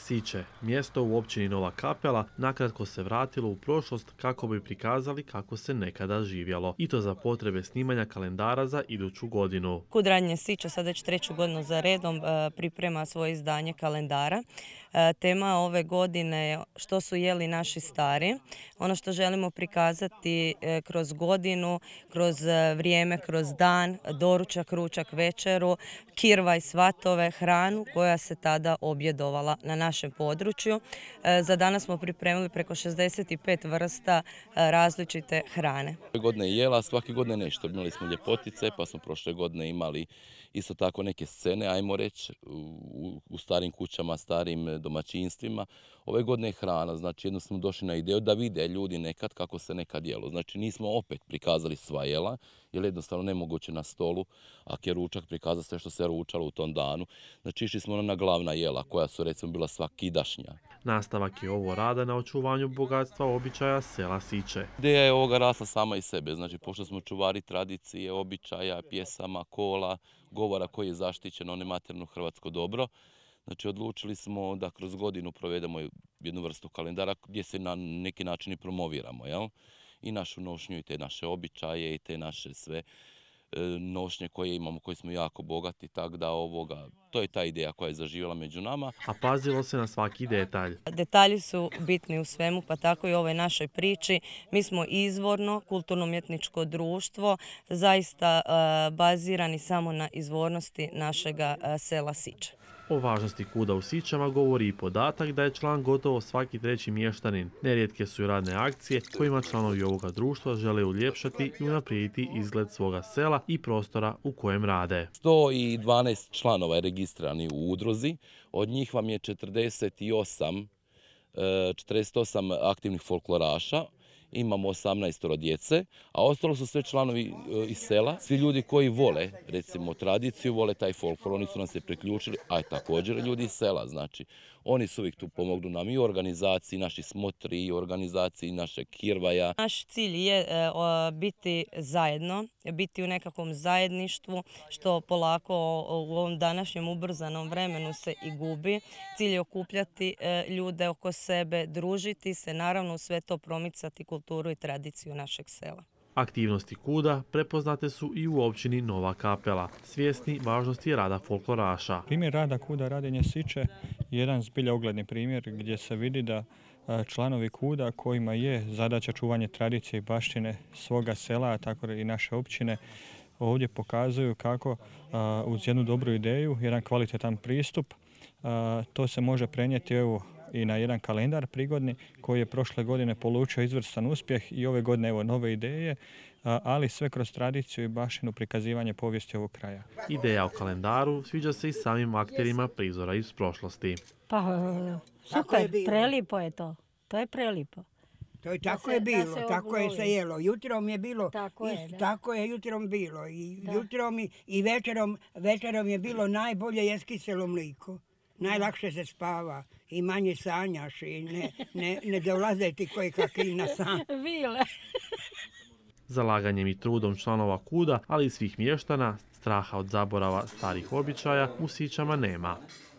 Siče, mjesto u općini Nova Kapela, nakratko se vratilo u prošlost kako bi prikazali kako se nekada živjelo. I to za potrebe snimanja kalendara za iduću godinu. Kudranje Siče sada već treću godinu za redom e, priprema svoje izdanje kalendara. E, tema ove godine je što su jeli naši stari. Ono što želimo prikazati e, kroz godinu, kroz vrijeme, kroz dan, doručak, ručak, večeru, kirva i svatove, hranu koja se tada objedovala na našoj našem području. E, za danas smo pripremili preko 65 vrsta e, različite hrane. Godine jela, svake godine nešto. Imali smo ljepotice, pa smo prošle godine imali isto tako neke scene, ajmo reći, u, starim kućama, starim domaćinstvima. Ove godine je hrana, znači jedno smo došli na ideju da vide ljudi nekad kako se nekad jelo. Znači nismo opet prikazali sva jela, jer jednostavno nemoguće na stolu, ako je ručak prikazati sve što se ručalo u tom danu. Znači išli smo na glavna jela koja su recimo bila svakidašnja. Nastavak je ovo rada na očuvanju bogatstva običaja sela Siče. Ideja je ovoga rasla sama i sebe, znači pošto smo čuvari tradicije, običaja, pjesama, kola, govora koji je zaštićen, one materno hrvatsko dobro. Znači odlučili smo da kroz godinu provedemo jednu vrstu kalendara gdje se na neki način i promoviramo. Jel? I našu nošnju i te naše običaje i te naše sve e, nošnje koje imamo, koji smo jako bogati, tako da ovoga to je ta ideja koja je zaživjela među nama. A pazilo se na svaki detalj. Detalji su bitni u svemu, pa tako i ovoj našoj priči. Mi smo izvorno kulturno-umjetničko društvo, zaista e, bazirani samo na izvornosti našega e, sela Siče. O važnosti kuda u Sićama govori i podatak da je član gotovo svaki treći mještanin. Nerijetke su i radne akcije kojima članovi ovoga društva žele uljepšati i unaprijediti izgled svoga sela i prostora u kojem rade. 112 članova je strani u udruzi. Od njih vam je 48, 48 e, aktivnih folkloraša, imamo 18 djece, a ostalo su sve članovi e, iz sela, svi ljudi koji vole, recimo tradiciju, vole taj folklor, oni su nam se priključili, a također ljudi iz sela, znači oni su uvijek tu pomognu nam i u organizaciji naši smotri, i organizaciji našeg kirvaja. Naš cilj je e, biti zajedno, biti u nekakvom zajedništvu, što polako u ovom današnjem ubrzanom vremenu se i gubi. Cilj je okupljati e, ljude oko sebe, družiti se, naravno sve to promicati kulturno kulturu i tradiciju našeg sela. Aktivnosti KUDA prepoznate su i u općini Nova Kapela, svjesni važnosti rada folkloraša. Primjer rada KUDA radenje Siče je jedan zbilja ogledni primjer gdje se vidi da članovi KUDA kojima je zadaća čuvanje tradicije i baštine svoga sela, a tako i naše općine, ovdje pokazuju kako uz jednu dobru ideju, jedan kvalitetan pristup, to se može prenijeti evo, i na jedan kalendar prigodni koji je prošle godine polučio izvrstan uspjeh i ove godine evo nove ideje, ali sve kroz tradiciju i bašinu prikazivanje povijesti ovog kraja. Ideja o kalendaru sviđa se i samim akterima prizora iz prošlosti. Pa e, super, prelipo je to. To je prelipo. To je tako je bilo, tako je se jelo. Jutrom je bilo, tako je, bilo. I i, večerom, je bilo najbolje jeski selo mliko najlakše se spava i manje sanjaš i ne, ne, ne dolaze ti koji kakvi na san. Vile. Zalaganjem i trudom članova kuda, ali i svih mještana, straha od zaborava starih običaja u Sićama nema.